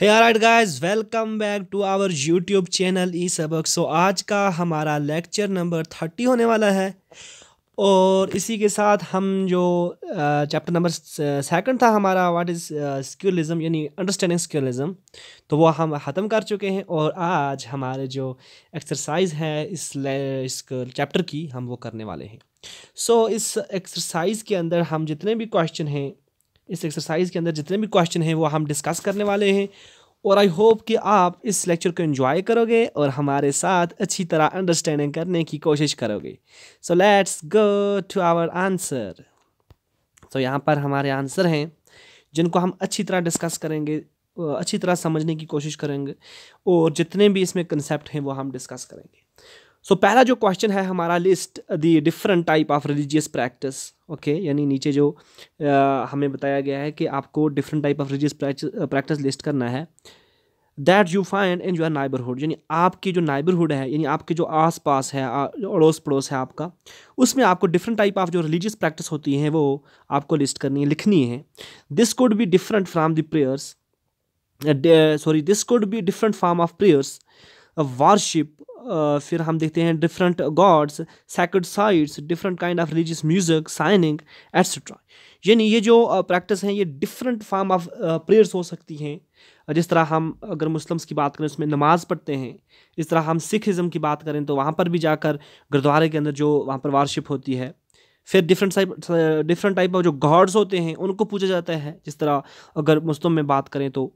Hey right guys welcome back to our YouTube channel E सबक so आज का हमारा लेक्चर नंबर थर्टी होने वाला है और इसी के साथ हम जो चैप्टर नंबर सेकंड था हमारा व्हाट इज़ स्क्यूलिज़म यानी अंडरस्टैंडिंग स्क्यूलिज़म तो वो हम ख़त्म कर चुके हैं और आज हमारे जो एक्सरसाइज है इस इस चैप्टर की हम वो करने वाले हैं सो so, इस एक्सरसाइज के अंदर हम जितने भी क्वेश्चन हैं इस एक्सरसाइज के अंदर जितने भी क्वेश्चन हैं वो हम डिस्कस करने वाले हैं और आई होप कि आप इस लेक्चर को एंजॉय करोगे और हमारे साथ अच्छी तरह अंडरस्टैंडिंग करने की कोशिश करोगे so let's go to our answer तो यहाँ पर हमारे आंसर हैं जिनको हम अच्छी तरह डिस्कस करेंगे अच्छी तरह समझने की कोशिश करेंगे और जितने भी इसमें कंसेप्ट हैं वो हम डिस्कस करेंगे सो so, पहला जो क्वेश्चन है हमारा list the different type of religious practice okay यानी नीचे जो आ, हमें बताया गया है कि आपको different type of religious practice list करना है that you find in your neighbourhood यानी आपकी जो नाइबरहुड है यानी आपके जो आस पास है अड़ोस पड़ोस है आपका उसमें आपको डिफरेंट टाइप ऑफ जो रिलीजियस प्रैक्टिस होती हैं वो आपको लिस्ट करनी है लिखनी है this could be different from the prayers sorry this could be different form of prayers worship फिर हम देखते हैं different gods sacred sites different kind of religious music singing etcetera यानी ये जो प्रैक्टिस हैं ये डिफरेंट फॉर्म ऑफ प्रेयर्स हो सकती हैं जिस तरह हम अगर मुस्लिम्स की बात करें उसमें नमाज पढ़ते हैं इस तरह हम सिखिज़म की बात करें तो वहाँ पर भी जाकर गुरुद्वारे के अंदर जो वहाँ पर वारशिप होती है फिर different type different type of जो गॉड्स होते हैं उनको पूजा जाता है जिस तरह अगर मुस्लिम में बात करें तो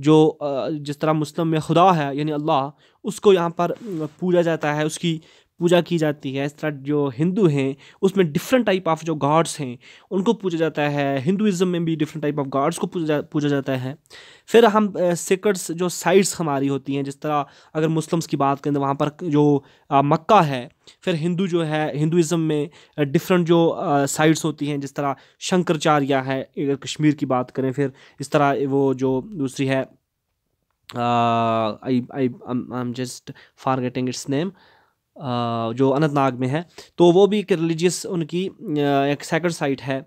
जो जिस तरह मुस्लिम में खुदा है यानी अल्लाह उसको यहाँ पर पूजा जाता है उसकी पूजा की जाती है इस तरह जो हिंदू हैं उसमें डिफरेंट टाइप ऑफ जो गॉड्स हैं उनको पूजा जाता है हिंदुज़म में भी डिफरेंट टाइप ऑफ गॉड्स को पूजा पूजा जाता है फिर हम सिकर्स जो साइट्स हमारी होती हैं जिस तरह अगर मुस्लिम्स की बात करें तो वहाँ पर जो आ, मक्का है फिर हिंदू जो है हिंदुज़म में डिफरेंट जो साइट्स होती हैं जिस तरह शंकराचार्य है अगर कश्मीर की बात करें फिर इस तरह वो जो दूसरी है I I I am just forgetting its name जो अनंतनाग में है तो वो भी एक रिलीजियस उनकी एक सेकंड साइट है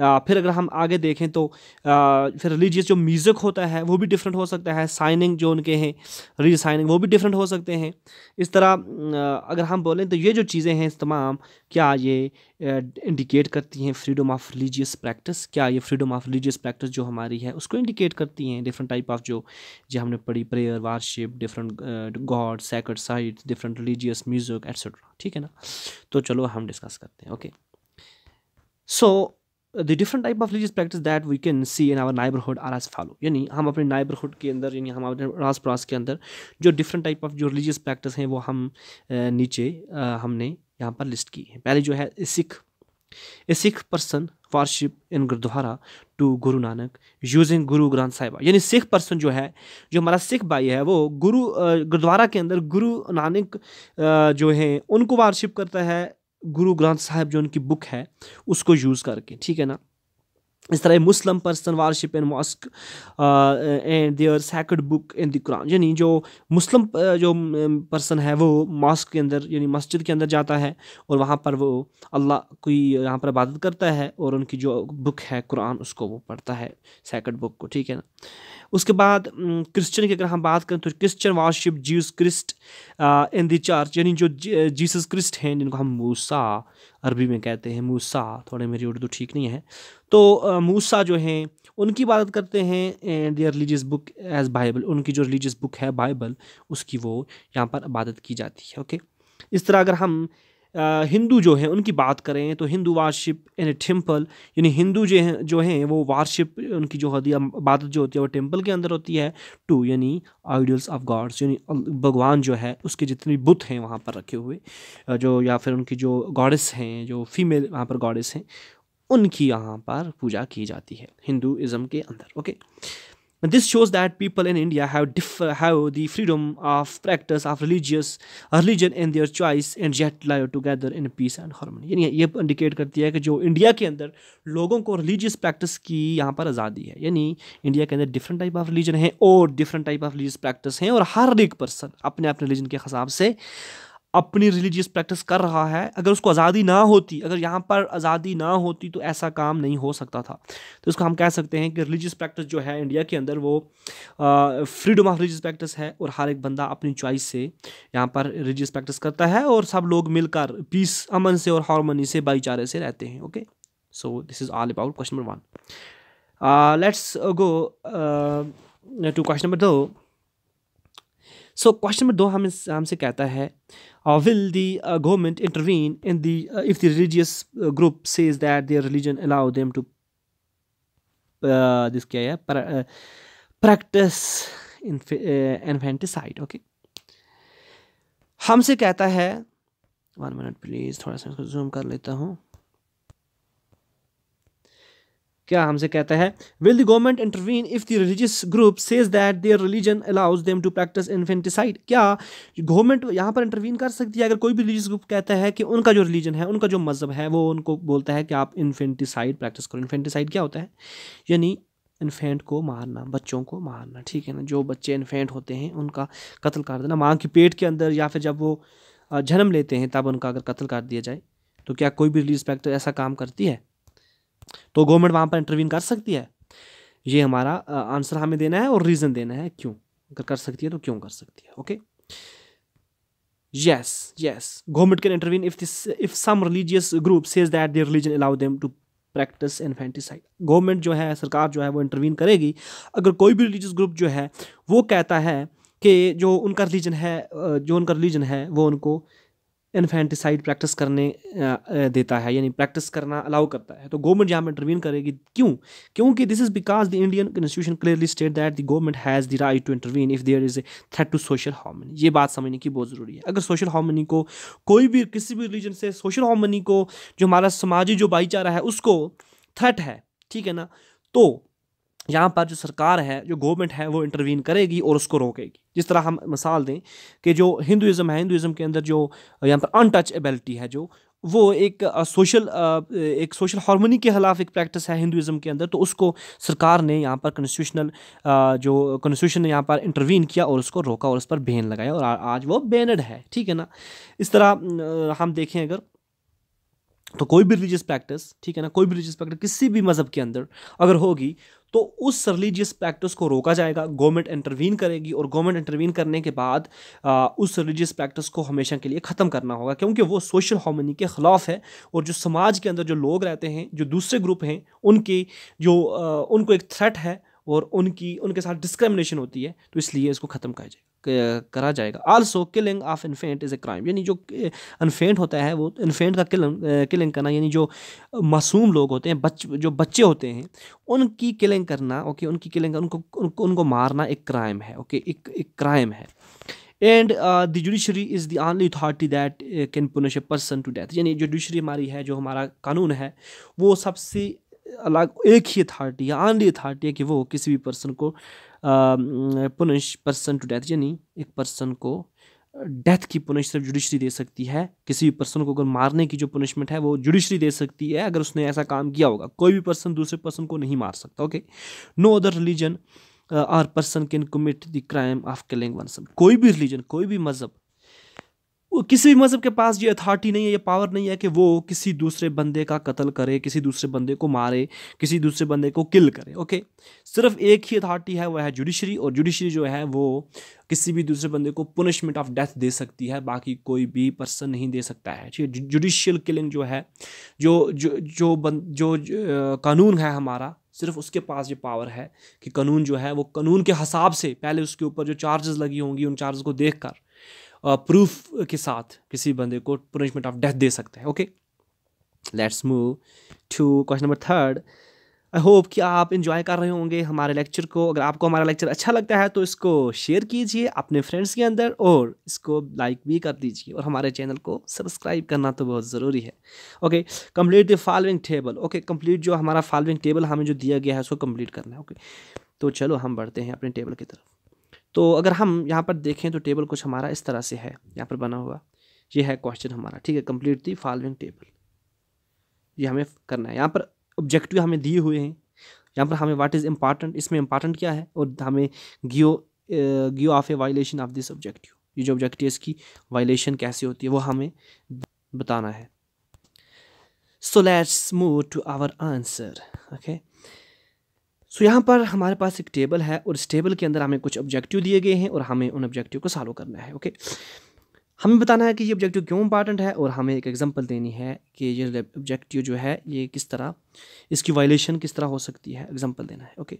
फिर अगर हम आगे देखें तो फिर रिलीजियस जो म्यूज़िक होता है वो भी डिफरेंट हो सकता है साइनिंग जो उनके हैं री साइनिंग वो भी डिफरेंट हो सकते हैं इस तरह अगर हम बोलें तो ये जो चीज़ें हैं तमाम क्या ये इंडिकेट करती हैं फ्रीडम ऑफ रिलीजियस प्रैक्टिस क्या ये फ्रीडम ऑफ रिलीजियस प्रैक्टिस जो हमारी है उसको इंडिकेट करती हैं डिफरेंट टाइप ऑफ जो जो हमने पढ़ी prayer worship different god sacred site different religious music etcetera ठीक है ना तो चलो हम डिस्कस करते हैं okay so the different type of religious practice that we can see in our neighbourhood are as follow यानी हम अपने नाइबरहुड के अंदर यानी हम अपने आस पास के अंदर जो डिफरेंट टाइप ऑफ जो रिलीजियस प्रैक्टिस हैं वो हम नीचे हमने यहाँ पर लिस्ट की है पहले जो है Sikh a Sikh person worship in gurdwara to Guru Nanak using गुरु ग्रंथ साहिबा यानी सिख पर्सन जो है जो हमारा सिख भाई है वो गुरु गुरुद्वारा के अंदर गुरु नानक जो हैं उनको वारशिप करता है गुरु ग्रंथ साहब जो उनकी बुक है उसको यूज़ करके ठीक है ना इस तरह Muslim person worship in mosque and their sacred book in the Quran यानी जो मुस्लिम जो पर्सन है वो मॉस्क के अंदर यानी मस्जिद के अंदर जाता है और वहाँ पर वो अल्लाह की यहाँ पर इबादत करता है और उनकी जो बुक है कुरान उसको वो पढ़ता है सैकड बुक को ठीक है ना उसके बाद क्रिश्चियन की अगर हम बात करें तो Christian worship Jesus Christ in the church यानी जो जीसस क्रिस्ट हैं जिनको हम मूसा अरबी में कहते हैं मूसा थोड़े मेरी उर्दू ठीक नहीं है तो मूसा जो हैं उनकी इबादत करते हैं and their religious book as Bible उनकी जो रिलीजियस बुक है बाइबल उसकी वो यहाँ पर इबादत की जाती है ओके इस तरह अगर हम हिंदू जो हैं उनकी बात करें तो Hindu worship in a temple यानी हिंदू जो हैं जो हैं वो वारशिप उनकी जो होती है बात जो होती है वो टेम्पल के अंदर होती है टू यानी आइडियल्स ऑफ गॉड्स यानी भगवान जो है उसके जितने बुत हैं वहाँ पर रखे हुए जो या फिर उनकी जो गॉडेस हैं जो फीमेल वहाँ पर गॉडेस हैं उनकी यहाँ पर पूजा की जाती है हिंदूज़म के अंदर okay Now, this shows that people in India have differ, have the freedom of practice of religious religion in their choice and yet live together in peace and harmony यानी ये इंडिकेट करती है कि जो India के अंदर लोगों को रिलीजियस प्रैक्टिस की यहाँ पर आज़ादी है यानी इंडिया के अंदर डिफरेंट टाइप ऑफ रिलीजन है और different type of religious practice हैं और हर एक पर्सन अपने अपने रिलीजन के हिसाब से अपनी रिलीजियस प्रैक्टिस कर रहा है अगर उसको आज़ादी ना होती अगर यहाँ पर आज़ादी ना होती तो ऐसा काम नहीं हो सकता था तो इसको हम कह सकते हैं कि रिलीजियस प्रैक्टिस जो है इंडिया के अंदर वो फ्रीडम ऑफ रिलीजियस प्रैक्टिस है और हर एक बंदा अपनी चॉइस से यहाँ पर रिलीजियस प्रैक्टिस करता है और सब लोग मिलकर पीस अमन से और हारमोनी से भाईचारे से रहते हैं okay so this is all about question number one let's go to question number दो सो क्वेश्चन नंबर दो हमें हमसे कहता है will the government intervene in the if the religious group says that their religion allow them to this क्या है practice infanticide okay हमसे कहता है वन मिनट प्लीज थोड़ा सा जूम कर लेता हूँ क्या हमसे कहता है will the government intervene if the religious group says that their religion allows them to practice infanticide क्या गवर्नमेंट यहाँ पर इंटरवीन कर सकती है अगर कोई भी रिलीजियस ग्रुप कहता है कि उनका जो रिलीजन है उनका जो मज़हब है वो उनको बोलता है कि आप इन्फेंटिसाइड प्रैक्टिस करो इन्फेंटिसाइड क्या होता है यानी इन्फेंट को मारना बच्चों को मारना ठीक है ना जो बच्चे इन्फेंट होते हैं उनका कत्ल कर देना माँ के पेट के अंदर या फिर जब वो जन्म लेते हैं तब उनका अगर कत्ल कर दिया जाए तो क्या कोई भी रिलीज प्रैक्टिस ऐसा काम करती है तो गवर्नमेंट वहाँ पर इंटरवीन कर सकती है ये हमारा आंसर हमें देना है और रीज़न देना है क्यों अगर कर सकती है तो क्यों कर सकती है okay yes yes government can intervene if this if some religious group says that their religion allow them to practice infanticide government जो है सरकार जो है वो इंटरवीन करेगी अगर कोई भी रिलीजियस ग्रुप जो है वो कहता है कि जो उनका रिलीजन है जो उनका रिलीजन है वो उनको इन्फेंटिसाइड प्रैक्टिस करने देता है यानी प्रैक्टिस करना अलाउ करता है तो गवर्नमेंट यहाँ पर इंटरवीन करेगी क्यों क्योंकि this is because the Indian constitution clearly state that the government has the right to intervene if there is a threat to social harmony ये बात समझने की बहुत ज़रूरी है अगर सोशल हार्मनी को कोई भी किसी भी रिलीजन से सोशल हार्मनी को जो हमारा समाजी जो भाईचारा है उसको थ्रेट है ठीक है ना तो यहाँ पर जो सरकार है जो गवर्नमेंट है वो इंटरवीन करेगी और उसको रोकेगी जिस तरह हम मिसाल दें कि जो हिंदुज़म है हिंदुज़म के अंदर जो यहाँ पर एबिलिटी है जो वो एक सोशल एक सोशल हारमोनी के खिलाफ एक प्रैक्टिस है हिंदुज़म के अंदर तो उसको सरकार ने यहाँ पर कॉन्स्टिट्यूशनल जो कॉन्स्टिट्यूशन ने यहाँ पर इंटरवीन किया और उसको रोका और उस पर बैन लगाया और आज वो बैनड है ठीक है ना इस तरह हम देखें अगर तो कोई भी रिलीजियस प्रैक्टिस ठीक है ना कोई भी रिलीजियस प्रैक्टिस किसी भी मज़हब के अंदर अगर होगी तो उस रिलीजियस प्रैक्टिस को रोका जाएगा गवर्नमेंट इंटरवीन करेगी और गवर्नमेंट इंटरवीन करने के बाद आ, उस रिलीजियस प्रैक्टिस को हमेशा के लिए ख़त्म करना होगा क्योंकि वो सोशल हार्मनी के ख़िलाफ़ है और जो समाज के अंदर जो लोग रहते हैं जो दूसरे ग्रुप हैं उनके जो आ, उनको एक थ्रेट है और उनकी उनके साथ डिस्क्रमिनेशन होती है तो इसलिए इसको ख़त्म किया जाएगा करा जाएगा also killing of infant is a crime यानी जो इन्फेंट होता है वो इन्फेंट का किलिंग किलिंग करना यानी जो मासूम लोग होते हैं बच जो बच्चे होते हैं उनकी किलिंग करना ओके उनकी किलिंग उनको उनको उनको मारना एक क्राइम है ओके एक एक क्राइम है and the judiciary is the only authority that can punish a person to death यानी जो जुडिशरी हमारी है जो हमारा कानून है वो सबसे अलग एक ही अथॉरिटी या आनली अथॉरिटी है कि वो किसी भी पर्सन को पुनिश पर्सन टू डेथ यानी एक पर्सन को डेथ की पुनिश सिर्फ जुडिशरी दे सकती है किसी भी पर्सन को अगर मारने की जो पुनिशमेंट है वो जुडिशरी दे सकती है अगर उसने ऐसा काम किया होगा कोई भी पर्सन दूसरे पर्सन को नहीं मार सकता okay no other religion or person can commit the crime of killing one son कोई भी रिलीजन कोई भी मजहब किसी भी मज़हब के पास ये अथॉरिटी नहीं है ये पावर नहीं है कि वो किसी दूसरे बंदे का कत्ल करे किसी दूसरे बंदे को मारे किसी दूसरे बंदे को किल करे ओके सिर्फ एक ही अथॉरिटी है वह है जुडिशरी और जुडिशरी जो है वो किसी भी दूसरे बंदे को पुनिशमेंट ऑफ डेथ दे सकती है बाकी कोई भी पर्सन नहीं दे सकता है ठीक है जुडिशियल किलिंग जो है जो जो जो बन, जो, जो कानून है हमारा सिर्फ उसके पास ये पावर है कि कानून जो है वो कानून के हिसाब से पहले उसके ऊपर जो चार्जेस लगी होंगी उन चार्जेस को देख कर प्रूफ के साथ किसी बंदे को पनिशमेंट ऑफ डेथ दे सकते हैं okay let's move to question number third I hope कि आप इन्जॉय कर रहे होंगे हमारे लेक्चर को अगर आपको हमारा लेक्चर अच्छा लगता है तो इसको शेयर कीजिए अपने फ्रेंड्स के अंदर और इसको लाइक भी कर दीजिए और हमारे चैनल को सब्सक्राइब करना तो बहुत ज़रूरी है okay complete the following table okay complete जो हमारा फॉलोइंग टेबल हमें जो दिया गया है उसको कंप्लीट करना है ओके okay, तो चलो हम बढ़ते हैं अपने टेबल की तरफ तो अगर हम यहाँ पर देखें तो टेबल कुछ हमारा इस तरह से है यहाँ पर बना हुआ ये है क्वेश्चन हमारा ठीक है कम्प्लीट दी फॉलोइंग टेबल ये हमें करना है यहाँ पर ऑब्जेक्टिव हमें दिए हुए हैं यहाँ पर हमें व्हाट इज़ इम्पॉर्टेंट इसमें इम्पॉर्टेंट क्या है और हमें give give of a violation of this objective ये जो ऑब्जेक्टिव इसकी वायलेशन कैसे होती है वो हमें बताना है so let's move to our answer okay so so, यहाँ पर हमारे पास एक टेबल है और इस टेबल के अंदर हमें कुछ ऑब्जेक्टिव दिए गए हैं और हमें उन ऑब्जेक्टिव को सॉल्व करना है ओके हमें बताना है कि ये ऑब्जेक्टिव क्यों इंपॉर्टेंट है और हमें एक एग्जांपल देनी है कि ये ऑब्जेक्टिव जो है ये किस तरह इसकी वायलेशन किस तरह हो सकती है एग्जांपल देना है okay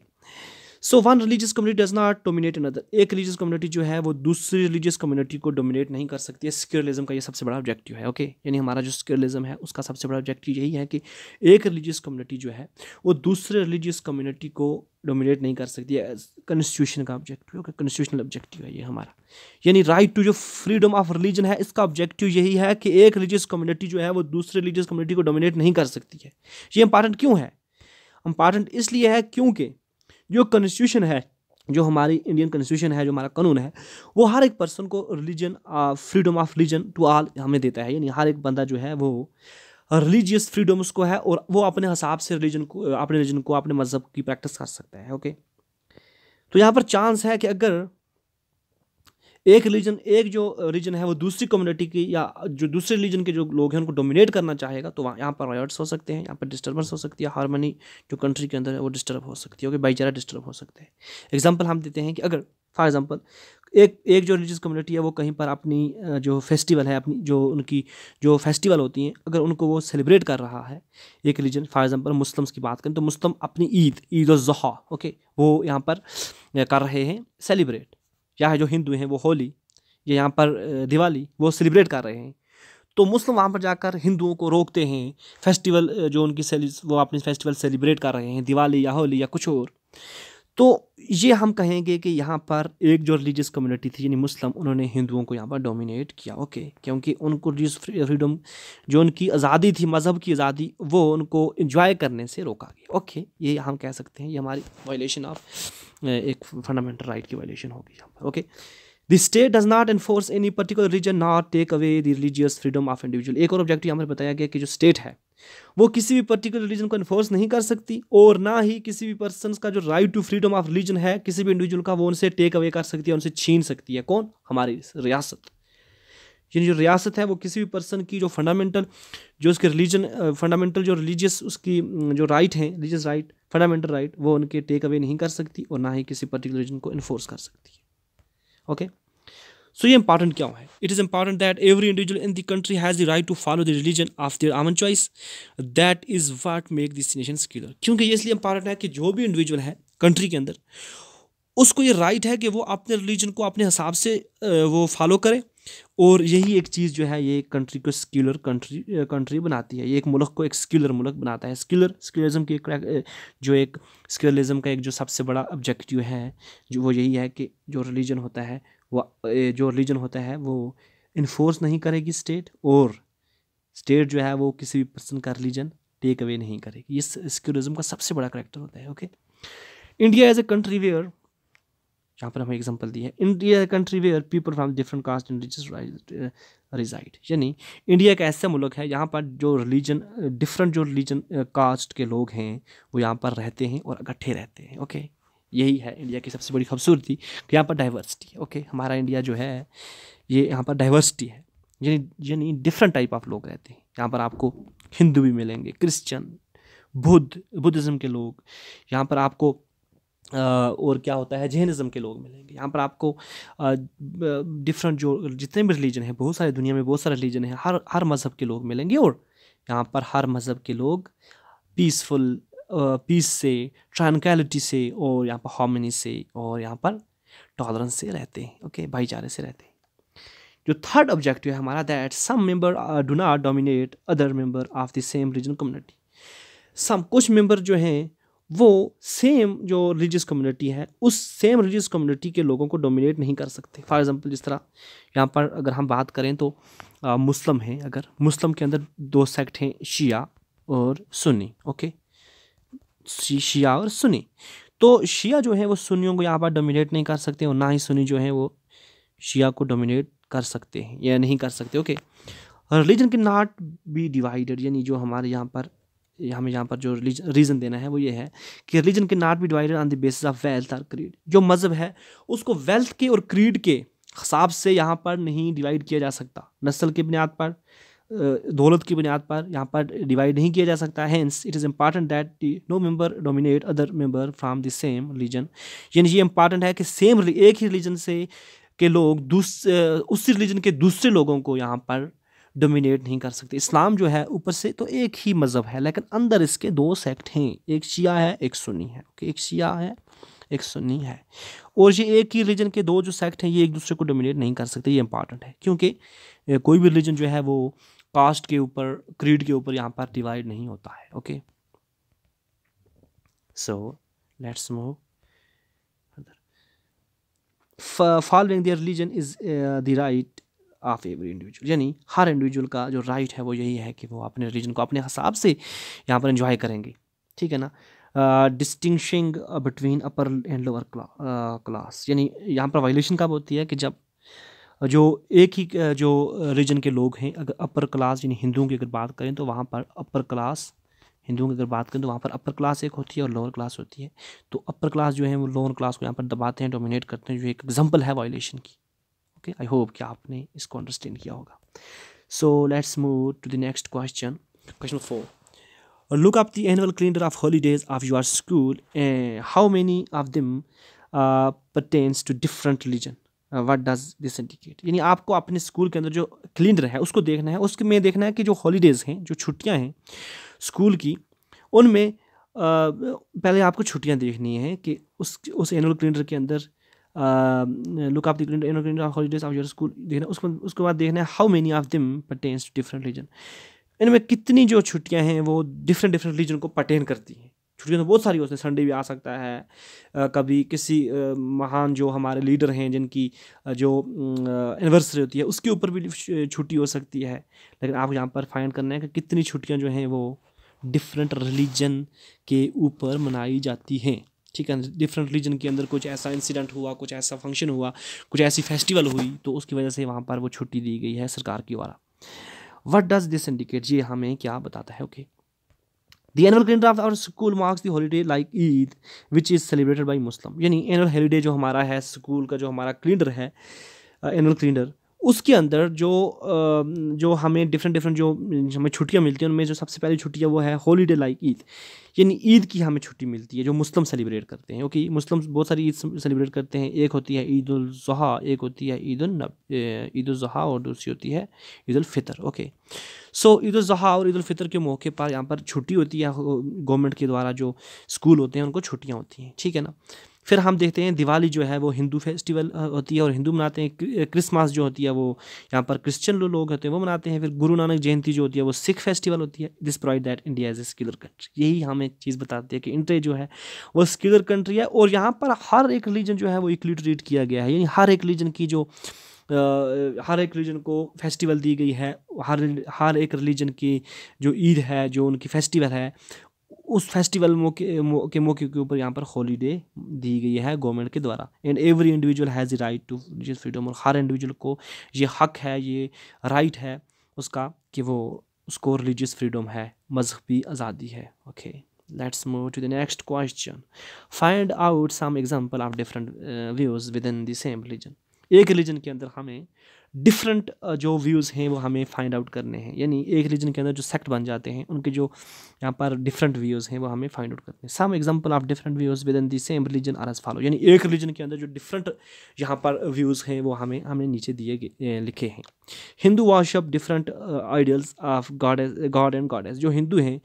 so one religious community does not dominate another एक रिलीजियस कम्युनिटी जो है वो दूसरी रिलीजियस कम्युनिटी को डोमिनेट नहीं कर सकती है सिक्योरलिज्म का ये सबसे बड़ा ऑब्जेक्टिव है ओके यानी हमारा जो सिक्योरलिज्म है उसका सबसे बड़ा ऑब्जेक्टिव यही है कि एक रिलीजियस कम्युनिटी जो है वो दूसरे रिलीजियस कम्युनिटी को डोमिनेट नहीं कर सकती है कॉन्स्टिट्यूशन का ऑब्जेक्टिव ओके कॉन्स्टिट्यूशनल ऑब्जेक्टिव है ये हमारा यानी राइट टू जो फ्रीडम ऑफ रिलीजन है इसका ऑब्जेक्टिव यही है कि एक रिलीजियस कम्युनिटी जो है वो दूसरे रिलीजियस कम्युनिटी को डोमिनेट नहीं कर सकती है ये इंपॉर्टेंट क्यों है इंपॉर्टेंट इसलिए है क्योंकि जो कॉन्स्टिट्यूशन है जो हमारी इंडियन कॉन्स्टिट्यूशन है जो हमारा कानून है वो हर एक पर्सन को religion freedom of religion to all हमें देता है यानी हर एक बंदा जो है वो रिलीजियस फ्रीडम उसको है और वो अपने हिसाब से रिलीजन को अपने रिलीजन को अपने मज़हब की प्रैक्टिस कर सकता है ओके तो यहाँ पर चांस है कि अगर एक रिलीजन एक जो रिलीजन है वो दूसरी कम्युनिटी की या जो दूसरे रिलीजन के जो लोग हैं उनको डोमिनेट करना चाहेगा तो वहाँ यहाँ पर रॉयट्स हो सकते हैं यहाँ पर डिस्टर्बेंस हो सकती है हारमोनी जो कंट्री के अंदर है वो डिस्टर्ब हो सकती है ओके भाईचारा डिस्टर्ब हो सकते हैं एग्जाम्पल हम देते हैं कि अगर फॉर एग्जाम्पल एक एक जो रिलीजियस कम्युनिटी है वो कहीं पर अपनी जो फेस्टिवल है अपनी जो उनकी जो फेस्टिवल होती हैं अगर उनको वो सेलिब्रेट कर रहा है एक रिलीजन फॉर एग्जांपल मुस्लिम्स की बात करें तो मुस्लिम अपनी ईद ईद ओके वो यहाँ पर कर रहे हैं सेलिब्रेट चाहे जो हिंदू हैं वो होली या यहाँ पर दिवाली वो सेलिब्रेट कर रहे हैं तो मुस्लिम वहाँ पर जाकर हिंदुओं को रोकते हैं फेस्टिवल जो उनकी वो अपने फेस्टिवल सेलिब्रेट कर रहे हैं दिवाली या होली या कुछ और तो ये हम कहेंगे कि यहाँ पर एक जो रिलीजियस कम्युनिटी थी यानी मुस्लिम उन्होंने हिंदुओं को यहाँ पर डोमिनेट किया ओके क्योंकि उनको रिलीजियस फ्रीडम जो उनकी आज़ादी थी मज़हब की आज़ादी वो उनको इन्जॉय करने से रोका गया ओके ये हम कह सकते हैं ये हमारी वायलेशन ऑफ एक फंडामेंटल राइट की वायलेशन होगी यहाँ पर okay the state does not enforce any particular reason not take away the religious freedom of individual एक और ऑब्जेक्टिव यहाँ पर बताया गया कि जो स्टेट है वो किसी भी पर्टिकुलर रिलीजन को इन्फोर्स नहीं कर सकती और ना ही किसी भी पर्सन का जो right to freedom of religion है किसी भी इंडिविजुअल का वो उनसे टेक अवे कर सकती है उनसे छीन सकती है कौन हमारी रियासत यानी जो रियासत है वो किसी भी पर्सन की जो फंडामेंटल जो उसके रिलीजन फंडामेंटल जो रिलीजियस उसकी जो राइट हैं रिलीजियस राइट फंडामेंटल राइट वो उनके टेक अवे नहीं कर सकती और ना ही किसी पर्टिकुलर रीजन को इन्फोर्स कर सकती है ओके सो ये इंपॉर्टेंट क्यों है it is important that every individual in the country has the right to follow the religion of their own choice that is what make this nation secular क्योंकि ये इसलिए इंपॉर्टेंट है कि जो भी इंडिविजुअल है कंट्री के अंदर उसको ये राइट है कि वो अपने रिलीजन को अपने हिसाब से वो फॉलो करें और यही एक चीज़ जो है ये कंट्री को स्क्यूलर कंट्री कंट्री बनाती है ये एक मुल्क को एक स्क्यूलर मुल्क बनाता है स्क्यूलर स्किलरिज्म की एक जो एक स्किलरिज्म का एक जो सबसे बड़ा ऑब्जेक्टिव है जो वो यही है कि जो रिलीजन होता है वो जो रिलीजन होता है वो इन्फोर्स नहीं करेगी स्टेट और स्टेट जो है वो किसी भी पर्सन का रिलीजन टेक अवे नहीं करेगी ये स्किलरिज्म का सबसे बड़ा करेक्टर होता है okay India as a country where यहाँ पर हमें एग्जाम्पल दी है India country where people from different caste and religion reside यानी इंडिया एक ऐसा मुल्क है यहाँ पर जो रिलीजन डिफरेंट जो रिलीजन कास्ट uh, के लोग हैं वो यहाँ पर रहते हैं और इकट्ठे रहते हैं ओके यही है इंडिया की सबसे बड़ी खूबसूरती कि यहाँ पर डाइवर्सिटी ओके हमारा इंडिया जो है ये यहाँ पर डाइवर्सिटी है यानी यानी डिफरेंट टाइप ऑफ लोग रहते हैं यहाँ पर आपको हिंदू भी मिलेंगे क्रिश्चन बुद्ध बुद्धिज़्म के लोग यहाँ पर आपको और क्या होता है जैनिज़्म के लोग मिलेंगे यहाँ पर आपको डिफरेंट जो जितने भी रिलीजन है बहुत सारी दुनिया में बहुत सारे रिलीजन है हर हर मज़हब के लोग मिलेंगे और यहाँ पर हर मज़हब के लोग पीसफुल पीस से ट्रैनकैलिटी से और यहाँ पर हॉमनी से और यहाँ पर टॉलरेंस से रहते हैं ओके भाईचारे से रहते हैं जो थर्ड ऑब्जेक्टिव है हमारा that some member do not dominate other member of the same reason community some कुछ मेंबर जो हैं वो सेम जो रिलीजियस कम्युनिटी है उस सेम रिलीजियस कम्युनिटी के लोगों को डोमिनेट नहीं कर सकते फॉर एग्जांपल जिस तरह यहाँ पर अगर हम बात करें तो आ, मुस्लिम हैं अगर मुस्लिम के अंदर दो सेक्ट हैं शिया और सुन्नी ओके शिया और सुन्नी तो शिया जो है वो सुन्नियों को यहाँ पर डोमिनेट नहीं कर सकते और ना ही सुन्नी जो है वो शिया को डोमिनेट कर सकते हैं या नहीं कर सकते ओके रिलीजन के नॉट बी डिवाइडेड यानी जो हमारे यहाँ पर हमें यहाँ पर जो रीज़न देना है वो ये है कि रिलीजन के not be divided on the basis of wealth और क्रीड जो मज़हब है उसको वेल्थ के और क्रीड के हिसाब से यहाँ पर नहीं डिवाइड किया जा सकता नस्ल की बुनियाद पर दौलत की बुनियाद पर यहाँ पर डिवाइड नहीं किया जा सकता hence it is important that no member dominate other member from the same religion यानी ये इम्पॉर्टेंट है कि सेम एक ही रिलीजन से के लोग दूसरे उस रिलीजन के दूसरे लोगों को यहाँ पर डोमिनेट नहीं कर सकते इस्लाम जो है ऊपर से तो एक ही मज़हब है लेकिन अंदर इसके दो सेक्ट हैं एक शिया है एक सुनी है ओके एक शिया है एक सुनी है और ये एक ही रिलीजन के दो जो सेक्ट हैं ये एक दूसरे को डोमिनेट नहीं कर सकते ये इंपॉर्टेंट है क्योंकि कोई भी रिलीजन जो है वो कास्ट के ऊपर क्रीड के ऊपर यहाँ पर डिवाइड नहीं होता है okay so let's move following their religion is the right of every individual यानी हर इंडिविजुअल का जो राइट right है वो यही है कि वो अपने रिलीजन को अपने हिसाब से यहाँ पर इन्जॉय करेंगे ठीक है ना distinguishing between upper and lower class यानी यहाँ पर वायलेशन कब होती है कि जब जो एक ही जो रीजन के लोग हैं अगर अपर क्लास यानी हिंदुओं की अगर बात करें तो वहाँ पर अपर क्लास हिंदुओं की अगर बात करें तो वहाँ पर अपर क्लास एक होती है और लोअर क्लास होती है तो अपर क्लास जो है वो लोअर क्लास को यहाँ पर दबाते हैं डोमिनेट करते हैं जो एक एग्जाम्पल है वायलेशन की ओके आई होप कि आपने इसको अंडरस्टैंड किया होगा so let's move to the next question question four look up the annual calendar of holidays of your school and how many of them uh, to different religion what does this indicate यानी आपको अपने school के अंदर जो calendar है उसको देखना है उसके में देखना है कि जो हॉलीडेज़ हैं जो छुट्टियाँ हैं स्कूल की उनमें uh, पहले आपको छुट्टियाँ देखनी है कि उस उस एनुअल कैलेंडर के अंदर look of holidays of your school देखना उसको उसके बाद देखना है हाउ मेनी ऑफ दिम पटेन्स टू डिफरेंट रीजन इनमें कितनी जो छुट्टियाँ हैं वो डिफरेंट डिफरेंट रीजन को पटेन करती हैं छुट्टियाँ तो बहुत सारी होती हैं संडे भी आ सकता है कभी किसी महान जो हमारे लीडर हैं जिनकी जो एनिवर्सरी होती है उसके ऊपर भी छुट्टी हो सकती है लेकिन आप यहाँ पर फाइंड करना है कि कितनी छुट्टियाँ जो हैं वो डिफरेंट रिलीजन के ऊपर मनाई जाती हैं ठीक है डिफरेंट रिलीजन के अंदर कुछ ऐसा इंसिडेंट हुआ कुछ ऐसा फंक्शन हुआ कुछ ऐसी फेस्टिवल हुई तो उसकी वजह से वहाँ पर वो छुट्टी दी गई है सरकार के द्वारा वट डज दिस इंडिकेट ये हमें क्या बताता है okay the annual calendar of our school marks the holiday like Eid which is celebrated by Muslim यानी एनुअल हॉलीडे जो हमारा है स्कूल का जो हमारा कैलेंडर है एनुअल uh, कैलेंडर उसके अंदर जो जो हमें डिफरेंट डिफरेंट जो हमें छुट्टियाँ मिलती हैं उनमें जो सबसे पहली छुट्टी है वो है हॉलीडे लाइक ईद यानी ईद की हमें छुट्टी मिलती है जो मुस्लिम सेलिब्रेट करते हैं ओके मुस्लिम बहुत सारी ईद सेलिब्रेट करते हैं एक होती है ईद उजहा एक होती है ईद ईद उजहा और दूसरी होती है ईद फितर ओके सो ईद उजहा और ईद फितर के मौके पर यहाँ पर छुट्टी होती है गवर्नमेंट के द्वारा जो स्कूल होते हैं उनको छुट्टियाँ होती हैं ठीक है ना फिर हम देखते हैं दिवाली जो है वो हिंदू फेस्टिवल होती है और हिंदू मनाते हैं क्रिसमस जो होती है वो यहाँ पर क्रिश्चियन लोग होते हैं वो मनाते हैं फिर गुरु नानक जयंती जो होती है वो सिख फेस्टिवल होती है this provide that India is a secular country यही हमें एक चीज़ बताती है कि इंडिया जो है वो स्किलर कंट्री है और यहाँ पर हर एक रिलीजन जो है वो इक्वली ट्रीट किया गया है यानी हर एक रिलीजन की जो हर एक रिलीजन को फेस्टिवल दी गई है हर हर एक रिलीजन की जो ईद है जो उनकी फेस्टिवल है उस फेस्टिवल मौके के मौके के ऊपर यहाँ पर हॉलीडे दी गई है गवर्नमेंट के द्वारा and every individual has a right to religious freedom और हर इंडिविजुअल को ये हक है ये राइट है उसका कि वो उसको रिलीजियस फ्रीडम है मजहबी आज़ादी है okay let's move to the next question find out some example of different views within the same religion एक रिलीजन के अंदर हमें डिफरेंट uh, जो व्यूज़ हैं वो हमें फाइंड आउट करने हैं यानी एक रीजन के अंदर जो सेक्ट बन जाते हैं उनके जो यहाँ पर डिफरेंट व्यूज़ हैं वो हमें फाइंड आउट करने हैं some example of different views within the same religion are as follow यानी एक रिलीजन के अंदर जो डिफरेंट यहाँ पर व्यूज़ हैं वो हमें हमने नीचे दिए लिखे हैं Hindu worship different ideals of god god and goddess जो हिंदू हैं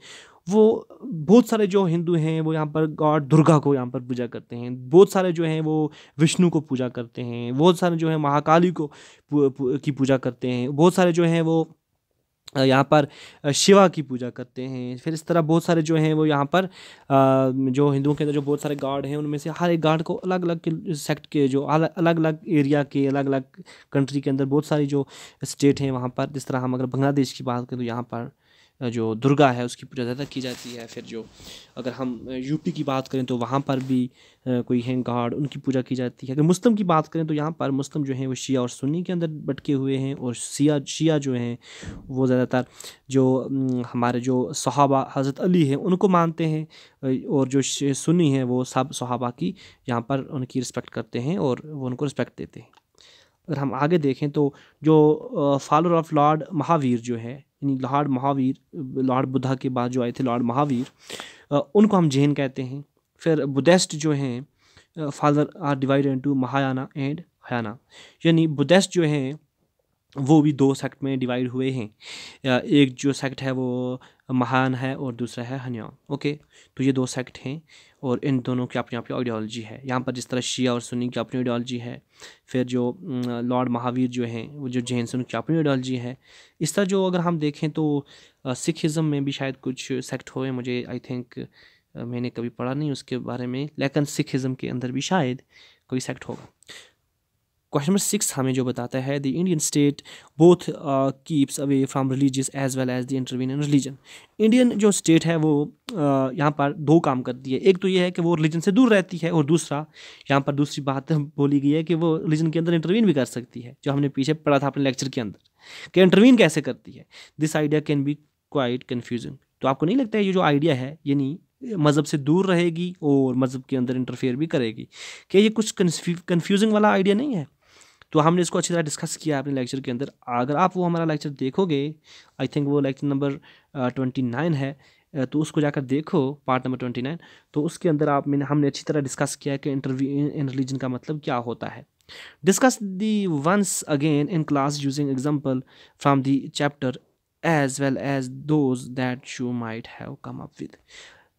वो बहुत सारे जो हिंदू हैं वो यहाँ पर गॉड दुर्गा को यहाँ पर पूजा करते हैं बहुत सारे जो हैं वो विष्णु को पूजा करते हैं बहुत सारे जो हैं महाकाली को की पूजा करते हैं बहुत सारे जो हैं वो यहाँ पर शिवा की पूजा करते हैं फिर इस तरह बहुत सारे जो हैं वो यहाँ पर जो हिंदुओं के अंदर जो बहुत सारे गार्ड हैं उनमें से हर एक गार्ड को अलग अलग सेक्ट के जो अलग अलग एरिया के अलग अलग कंट्री के अंदर बहुत सारी जो स्टेट हैं वहाँ पर जिस तरह हम अगर बांग्लादेश की बात करें तो यहाँ पर जो दुर्गा है उसकी पूजा ज़्यादा की जाती है फिर जो अगर हम यूपी की बात करें तो वहाँ पर भी कोई हैं गार्ड उनकी पूजा की जाती है अगर मुस्लिम की बात करें तो यहाँ पर मुस्लिम जो हैं वो शिया और सुन्नी के अंदर बटके हुए हैं और शिया शिया जो हैं वो ज़्यादातर जो हमारे जो सहाबा हज़रत अली हैं उनको मानते हैं और जो सुन्नी हैं वो सब सहाबा की यहाँ पर उनकी रिस्पेक्ट करते हैं और वो उनको रिस्पेक्ट देते हैं अगर हम आगे देखें तो जो फॉलोर ऑफ लॉर्ड महावीर जो है यानी लॉर्ड महावीर लॉर्ड बुद्धा के बाद जो आए थे लॉर्ड महावीर उनको हम जैन कहते हैं फिर बुद्धिस्ट जो हैं further are divided into Mahayana and Hinayana यानी बुद्धिस्ट जो हैं वो भी दो सेक्ट में डिवाइड हुए हैं एक जो सेक्ट है वो महान है और दूसरा है हनिया ओके तो ये दो सेक्ट हैं और इन दोनों की अपनी अपनी आइडियोलॉजी है यहाँ पर जिस तरह शिया और सुन्नी की अपनी आइडियोलॉजी है फिर जो लॉर्ड महावीर जो हैं वो जो जैन सुन की अपनी आइडियोलॉजी है इस तरह जो अगर हम देखें तो सिखिज़म में भी शायद कुछ सेक्ट हुए मुझे आई थिंक मैंने कभी पढ़ा नहीं उसके बारे में लेकिन सिखिज़म के अंदर भी शायद कोई सेक्ट होगा क्वेश्चन नंबर सिक्स हमें जो बताता है the Indian state both keeps away from religious as well as the intervene in religion Indian जो स्टेट है वो uh, यहाँ पर दो काम करती है एक तो ये है कि वो रिलीजन से दूर रहती है और दूसरा यहाँ पर दूसरी बात बोली गई है कि वो रिलीजन के अंदर इंटरवीन भी कर सकती है जो हमने पीछे पढ़ा था अपने लेक्चर के अंदर कि इंटरवीन कैसे करती है this idea can be quite confusing तो आपको नहीं लगता है ये जो आइडिया है ये नहीं मज़हब से दूर रहेगी और मज़हब के अंदर इंटरफेयर भी करेगी क्या ये कुछ कन्फ्यूजिंग वाला आइडिया नहीं है तो हमने इसको अच्छी तरह डिस्कस किया अपने लेक्चर के अंदर अगर आप वो हमारा लेक्चर देखोगे आई थिंक वो लेक्चर नंबर ट्वेंटी नाइन है तो उसको जाकर देखो पार्ट नंबर ट्वेंटी नाइन तो उसके अंदर आप मैंने हमने अच्छी तरह डिस्कस किया है कि इंटरव्यू इन रिलीजन का मतलब क्या होता है discuss the once again in class using example from the chapter as well as those that you might have come up with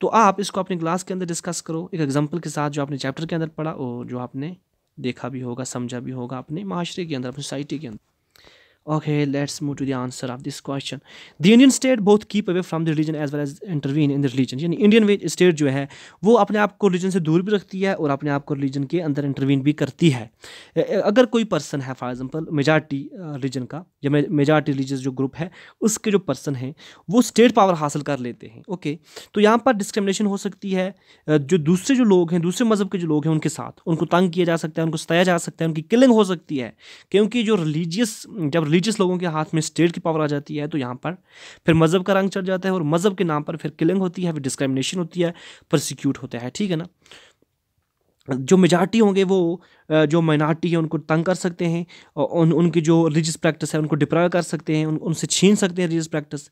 तो आप इसको अपने क्लास के अंदर डिस्कस करो एक एग्जाम्पल के साथ जो आपने चैप्टर के अंदर पढ़ा और जो आपने देखा भी होगा समझा भी होगा अपने माशरे के अंदर अपनी सोसाइटी के अंदर Okay, let's move to the answer of this question. The Indian state both keep away from the religion as well as intervene in the religion. यानी Indian state जो है वो अपने आप को religion से दूर भी रखती है और अपने आप को religion के अंदर intervene भी करती है अगर कोई person है for example majority religion का या majority religious जो group है उसके जो person हैं वो state power हासिल कर लेते हैं ओके okay? तो यहाँ पर डिस्क्रमिनेशन हो सकती है जो दूसरे जो लोग हैं दूसरे मज़हब के जो लोग हैं उनके साथ उनको तंग किया जा सकता है उनको सताया जा सकता है उनकी किलिंग हो सकती है क्योंकि जो रिलीजियस जब रिलीजियस लोगों के हाथ में स्टेट की पावर आ जाती है तो यहाँ पर फिर मज़हब का रंग चढ़ जाता है और मज़हब के नाम पर फिर किलिंग होती है फिर डिस्क्रिमिनेशन होती है प्रोसिक्यूट होता है ठीक है ना जो मेजॉरिटी होंगे वो जो माइनॉरिटी है उनको तंग कर सकते हैं उन उनकी जो रिलीजियस प्रैक्टिस है उनको डिप्राइव कर सकते हैं उन, उनसे छीन सकते हैं रिलीजियस प्रैक्टिस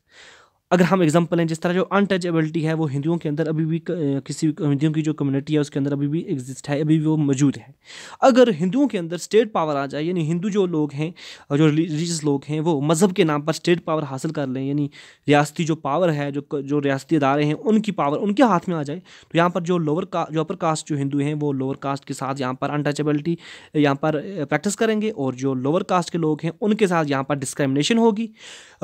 अगर हम एग्जांपल हैं जिस तरह जो अनटचेबिलिटी है वो हिंदुओं के अंदर अभी भी किसी हिंदुओं की जो कम्युनिटी है उसके अंदर अभी भी एग्जिस्ट है अभी भी वो मौजूद है अगर हिंदुओं के अंदर स्टेट पावर आ जाए यानी हिंदू जो लोग हैं जो रिलीजियस लोग हैं वो मज़हब के नाम पर स्टेट पावर हासिल कर लें यानी रियासती जो पावर है जो जो रियासती अदारे हैं उनकी पावर उनके हाथ में आ जाए तो यहाँ पर जो लोअर का जो अपर कास्ट जो हिंदू हैं वो लोअर कास्ट के साथ यहाँ पर अनटचेबिलिटी यहाँ पर प्रैक्टिस करेंगे और जो लोअर कास्ट के लोग हैं उनके साथ यहाँ पर डिस्क्रमिनेशन होगी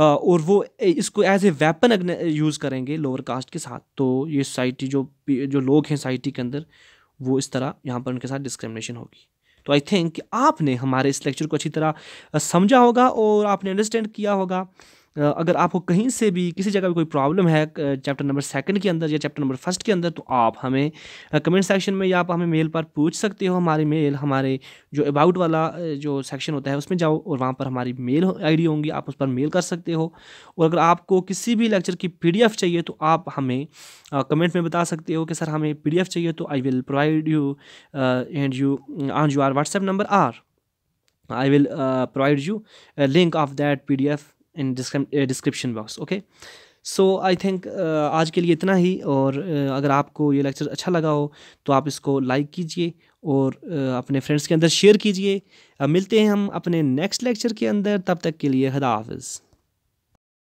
और वो इसको as a web weapon use करेंगे लोअर कास्ट के साथ तो ये सोसाइटी जो जो लोग हैं सोसाइटी के अंदर वो इस तरह यहाँ पर उनके साथ डिस्क्रिमिनेशन होगी तो आई थिंक आपने हमारे इस लेक्चर को अच्छी तरह समझा होगा और आपने अंडरस्टैंड किया होगा अगर आपको कहीं से भी किसी जगह भी कोई प्रॉब्लम है चैप्टर नंबर सेकंड के अंदर या चैप्टर नंबर फर्स्ट के अंदर तो आप हमें कमेंट सेक्शन में या आप हमें मेल पर पूछ सकते हो हमारी मेल हमारे जो अबाउट वाला जो सेक्शन होता है उसमें जाओ और वहाँ पर हमारी मेल डी होंगी आप उस पर मेल कर सकते हो और अगर आपको किसी भी लेक्चर की पी चाहिए तो आप हमें कमेंट में बता सकते हो कि सर हमें पी चाहिए तो I will provide you and you on you are WhatsApp number or I will provide you link of that P D F in description box okay so I think आज के लिए इतना ही और uh, अगर आपको ये लेक्चर अच्छा लगा हो तो आप इसको लाइक कीजिए और uh, अपने फ्रेंड्स के अंदर शेयर कीजिए uh, मिलते हैं हम अपने नेक्स्ट लेक्चर के अंदर तब तक के लिए हदा हाफिज़